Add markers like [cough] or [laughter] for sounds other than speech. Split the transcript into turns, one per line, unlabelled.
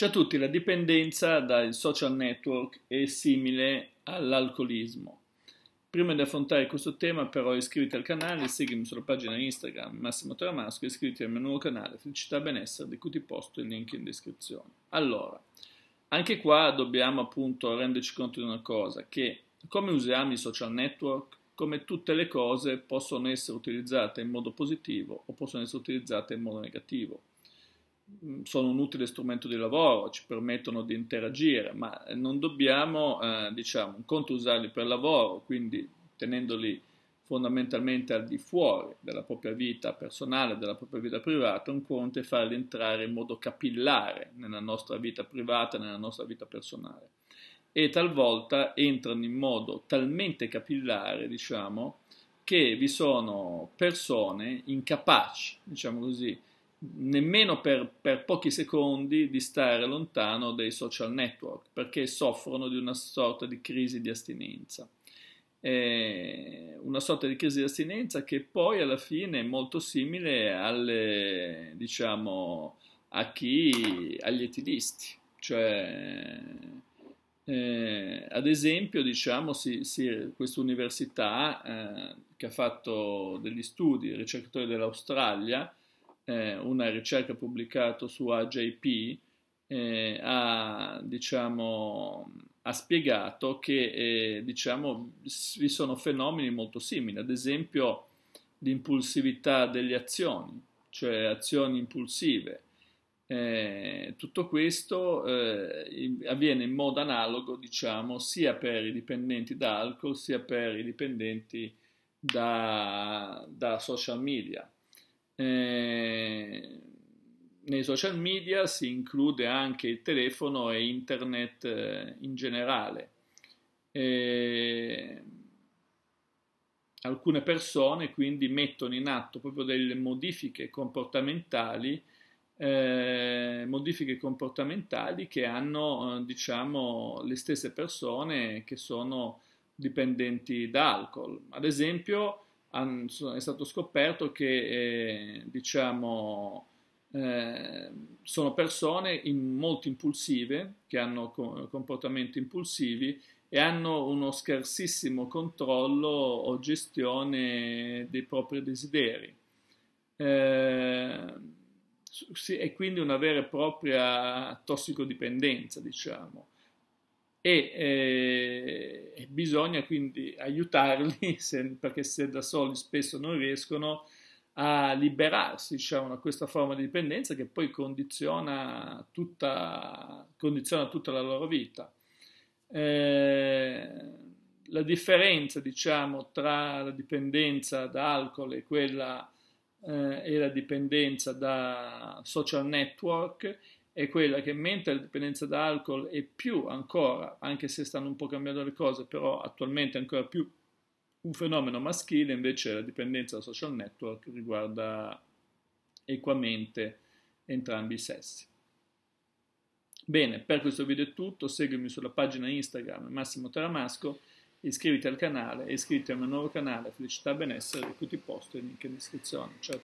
Ciao a tutti la dipendenza dal social network è simile all'alcolismo. Prima di affrontare questo tema però iscriviti al canale, seguimi sulla pagina Instagram Massimo Tramasco e iscriviti al mio nuovo canale Felicità Benessere di cui ti posto il link in descrizione. Allora, anche qua dobbiamo appunto renderci conto di una cosa, che come usiamo i social network, come tutte le cose possono essere utilizzate in modo positivo o possono essere utilizzate in modo negativo. Mm, sono un utile strumento di lavoro, ci permettono di interagire, ma non dobbiamo, eh, diciamo, un conto usarli per lavoro, quindi tenendoli fondamentalmente al di fuori della propria vita personale, della propria vita privata, un conto è farli entrare in modo capillare nella nostra vita privata, nella nostra vita personale. E talvolta entrano in modo talmente capillare, diciamo, che vi sono persone incapaci, diciamo così, nemmeno per, per, pochi secondi di stare lontano dai social network perché soffrono di una sorta di crisi di astinenza. Eh, una sorta di crisi di astinenza che poi alla fine è molto simile alle, diciamo, a chi, agli etilisti, cioè eh, ad esempio, diciamo, si, si, questa università eh, che ha fatto degli studi, ricercatori dell'Australia, eh, una ricerca pubblicata su AJP eh, ha, diciamo, ha, spiegato che eh, diciamo, vi sono fenomeni molto simili, ad esempio l'impulsività delle azioni, cioè azioni impulsive. Eh, tutto questo eh, avviene in modo analogo, diciamo, sia per i dipendenti da alcol sia per i dipendenti da, da social media. Eh, nei social media si include anche il telefono e internet eh, in generale. Eh, alcune persone quindi mettono in atto proprio delle modifiche comportamentali, eh, modifiche comportamentali che hanno eh, diciamo le stesse persone che sono dipendenti da alcol. Ad esempio, è stato scoperto che eh, diciamo, eh, sono persone in, molto impulsive, che hanno co- comportamenti impulsivi e hanno uno scarsissimo controllo o gestione dei propri desideri. Eh, sì, è quindi una vera e propria tossicodipendenza, diciamo e eh, bisogna quindi aiutarli [laughs] se, perché se da soli spesso non riescono a liberarsi, c'è cioè diciamo, questa forma di dipendenza che poi condiziona tutta, condiziona tutta la loro vita. Eh, la differenza diciamo tra la dipendenza da alcol e quella eh, e la dipendenza da social network è quella che mentre la dipendenza da alcol è più ancora, anche se stanno un po' cambiando le cose, però attualmente è ancora più un fenomeno maschile, invece la dipendenza da social network riguarda equamente entrambi i sessi. Bene, per questo video è tutto, seguimi sulla pagina Instagram Massimo Teramasco, iscriviti al canale iscriviti al mio nuovo canale Felicità Benessere, tutti i post e link in descrizione. Ciao